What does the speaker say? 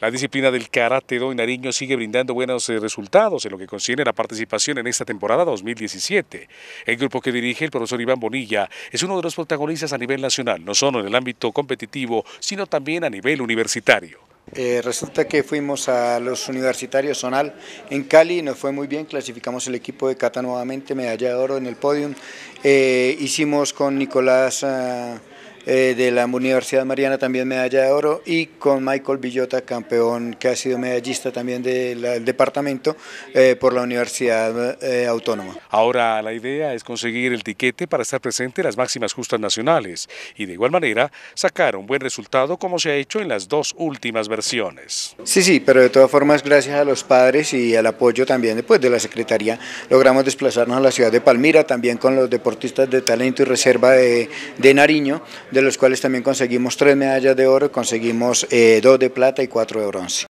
La disciplina del karate do en Nariño sigue brindando buenos eh, resultados en lo que concierne la participación en esta temporada 2017. El grupo que dirige el profesor Iván Bonilla es uno de los protagonistas a nivel nacional, no solo en el ámbito competitivo, sino también a nivel universitario. Eh, resulta que fuimos a los universitarios zonal en Cali y nos fue muy bien, clasificamos el equipo de Cata nuevamente, medalla de oro en el podium. Eh, hicimos con Nicolás... Ah, eh, de la Universidad Mariana, también medalla de oro, y con Michael Villota, campeón que ha sido medallista también del departamento eh, por la Universidad eh, Autónoma. Ahora la idea es conseguir el tiquete para estar presente en las máximas justas nacionales y de igual manera sacar un buen resultado como se ha hecho en las dos últimas versiones. Sí, sí, pero de todas formas gracias a los padres y al apoyo también después pues, de la Secretaría logramos desplazarnos a la ciudad de Palmira también con los deportistas de talento y reserva de, de Nariño de los cuales también conseguimos tres medallas de oro, conseguimos eh, dos de plata y cuatro de bronce.